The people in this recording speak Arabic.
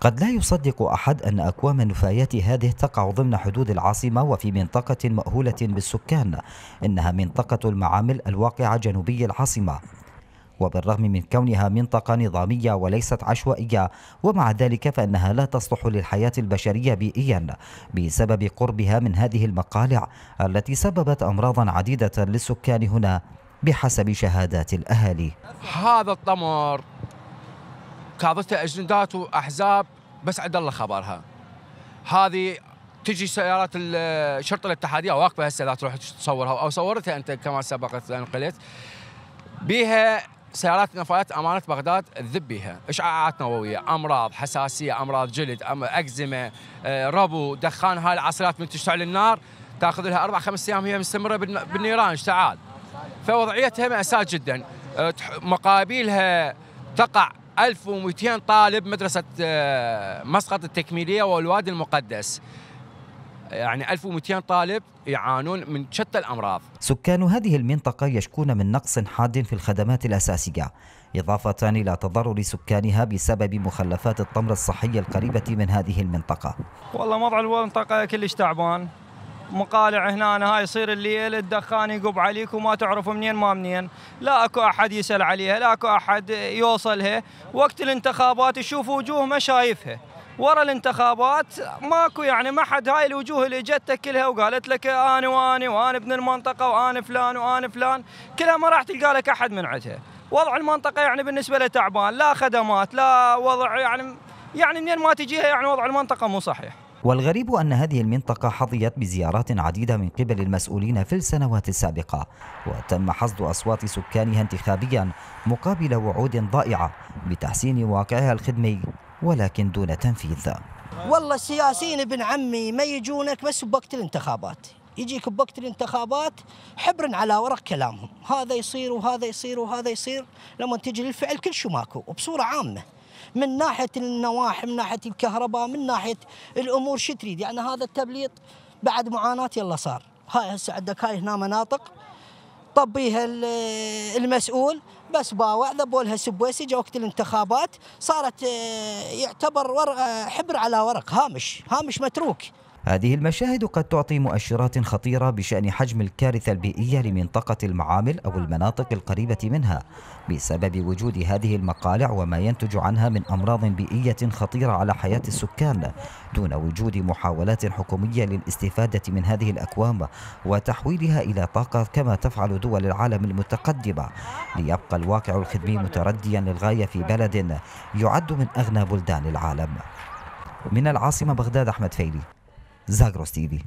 قد لا يصدق أحد أن أكوام النفايات هذه تقع ضمن حدود العاصمة وفي منطقة مأهولة بالسكان إنها منطقة المعامل الواقعة جنوبي العاصمة وبالرغم من كونها منطقة نظامية وليست عشوائية ومع ذلك فإنها لا تصلح للحياة البشرية بيئيا بسبب قربها من هذه المقالع التي سببت أمراضا عديدة للسكان هنا بحسب شهادات الأهالي هذا التمر كاظتها اجندات واحزاب بس عد الله خبرها هذه تجي سيارات الشرطه الاتحاديه واقفه هسه لا تروح تصورها او صورتها انت كما سبقت قلت بيها سيارات نفايات امانه بغداد تذب بيها اشعاعات نوويه امراض حساسيه امراض جلد أم اكزيما آه، ربو دخان هاي العصيرات من تشتعل النار تاخذ لها اربع خمس ايام هي مستمره بالنيران اشتعال فوضعيتها ماساه جدا أه، مقابلها تقع 1200 طالب مدرسة آه، مسقط التكميلية والوادي المقدس يعني 1200 طالب يعانون من شتى الأمراض سكان هذه المنطقة يشكون من نقص حاد في الخدمات الأساسية إضافة إلى تضرر سكانها بسبب مخلفات التمر الصحية القريبة من هذه المنطقة والله وضع المنطقة كلش تعبان مقالع هنا هاي يصير الليل الدخان يقب عليك وما تعرف منين ما منين لا اكو احد يسال عليها لا اكو احد يوصلها وقت الانتخابات يشوف وجوه ما شايفها ورا الانتخابات ماكو يعني ما حد هاي الوجوه اللي جتك كلها وقالت لك انا واني وانا ابن المنطقه وانا فلان وانا فلان كلها ما راح تلقى لك احد من عندها وضع المنطقه يعني بالنسبه له تعبان لا خدمات لا وضع يعني يعني منين ما تجيها يعني وضع المنطقه مو صحيح والغريب أن هذه المنطقة حظيت بزيارات عديدة من قبل المسؤولين في السنوات السابقة وتم حصد أصوات سكانها انتخابيا مقابل وعود ضائعة بتحسين واقعها الخدمي ولكن دون تنفيذ والله السياسيين ابن عمي ما يجونك بس بوقت الانتخابات يجيك بوقت الانتخابات حبر على ورق كلامهم هذا يصير وهذا يصير وهذا يصير لما تجي للفعل كل شيء ماكو وبصورة عامة من ناحيه النواحي من ناحيه الكهرباء من ناحيه الامور شو تريد يعني هذا التبليط بعد معاناه يلا صار هاي هسه عندك هاي هنا مناطق طبيها المسؤول بس باوع ذبوا لها سبويسي جا وقت الانتخابات صارت آه، يعتبر ورق آه، حبر على ورق هامش هامش متروك هذه المشاهد قد تعطي مؤشرات خطيرة بشأن حجم الكارثة البيئية لمنطقة المعامل أو المناطق القريبة منها بسبب وجود هذه المقالع وما ينتج عنها من أمراض بيئية خطيرة على حياة السكان دون وجود محاولات حكومية للاستفادة من هذه الأكوام وتحويلها إلى طاقة كما تفعل دول العالم المتقدمة ليبقى الواقع الخدمي مترديا للغاية في بلد يعد من أغنى بلدان العالم من العاصمة بغداد أحمد فيلي زاگرۆستیوی.